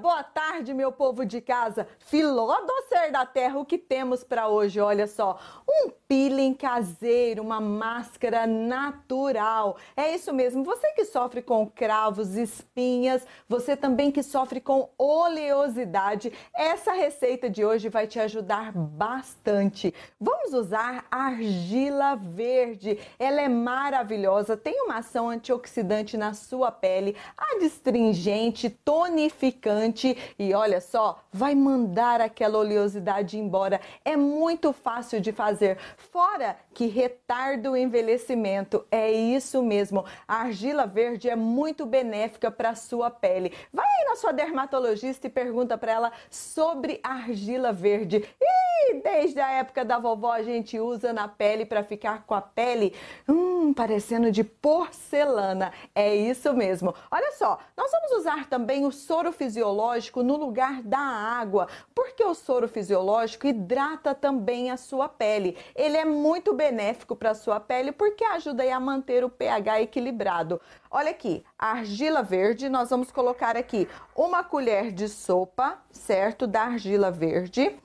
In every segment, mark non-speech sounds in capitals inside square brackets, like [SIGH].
Boa tarde, meu povo de casa. Filó do ser da terra, o que temos para hoje? Olha só, um peeling caseiro, uma máscara natural. É isso mesmo. Você que sofre com cravos, espinhas, você também que sofre com oleosidade, essa receita de hoje vai te ajudar bastante. Vamos usar argila verde. Ela é maravilhosa, tem uma ação antioxidante na sua pele, adstringente, tonificante hidratante e olha só, vai mandar aquela oleosidade embora. É muito fácil de fazer, fora que retarda o envelhecimento. É isso mesmo. A argila verde é muito benéfica para a sua pele. Vai aí na sua dermatologista e pergunta para ela sobre argila verde. E desde a época da vovó a gente usa na pele para ficar com a pele hum, parecendo de porcelana. É isso mesmo. Olha só, nós vamos usar também o soro fisiológico fisiológico no lugar da água, porque o soro fisiológico hidrata também a sua pele. Ele é muito benéfico para a sua pele porque ajuda a manter o pH equilibrado. Olha aqui, a argila verde, nós vamos colocar aqui uma colher de sopa, certo? Da argila verde.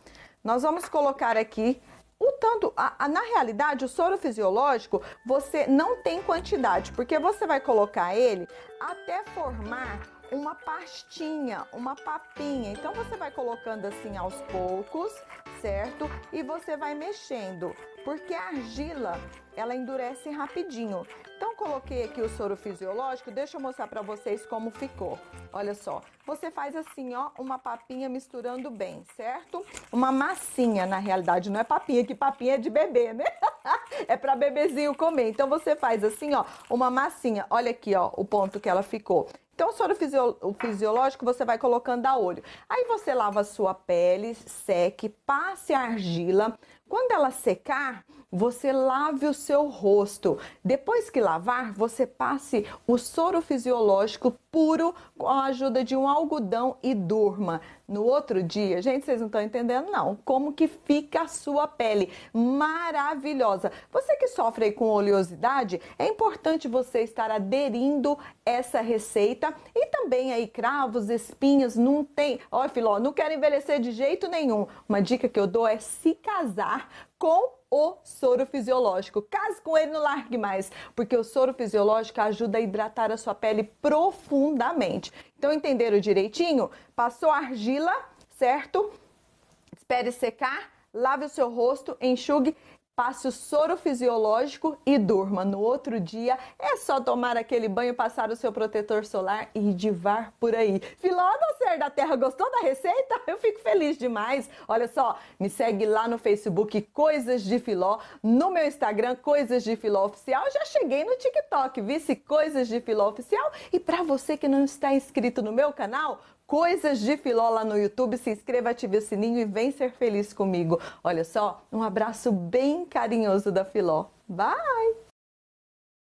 Nós vamos colocar aqui o tanto, a, a, na realidade, o soro fisiológico você não tem quantidade, porque você vai colocar ele até formar uma pastinha, uma papinha. Então você vai colocando assim aos poucos, certo? E você vai mexendo, porque a argila, ela endurece rapidinho. Então coloquei aqui o soro fisiológico, deixa eu mostrar para vocês como ficou. Olha só, você faz assim, ó, uma papinha misturando bem, certo? Uma massinha, na realidade, não é papinha, que papinha é de bebê, né? [LAUGHS] é para bebezinho comer. Então você faz assim, ó, uma massinha. Olha aqui, ó, o ponto que ela ficou. Então, o soro fisio, o fisiológico você vai colocando a olho. Aí você lava a sua pele, seque, passe argila, quando ela secar, você lave o seu rosto. Depois que lavar, você passe o soro fisiológico puro com a ajuda de um algodão e durma. No outro dia, gente, vocês não estão entendendo não, como que fica a sua pele maravilhosa. Você que sofre aí com oleosidade, é importante você estar aderindo essa receita e também aí cravos, espinhas não tem. Ó, filó, não quero envelhecer de jeito nenhum. Uma dica que eu dou é se casar com o soro fisiológico. Case com ele, não largue mais, porque o soro fisiológico ajuda a hidratar a sua pele profundamente. Então, entenderam direitinho? Passou argila, certo? Espere secar, lave o seu rosto, enxugue passe o soro fisiológico e durma. No outro dia é só tomar aquele banho, passar o seu protetor solar e divar por aí. Filó do Ser da Terra, gostou da receita? Eu fico feliz demais. Olha só, me segue lá no Facebook Coisas de Filó, no meu Instagram Coisas de Filó Oficial. Já cheguei no TikTok, vice Coisas de Filó Oficial. E para você que não está inscrito no meu canal, Coisas de Filó lá no YouTube. Se inscreva, ative o sininho e vem ser feliz comigo. Olha só, um abraço bem carinhoso da Filó. Bye!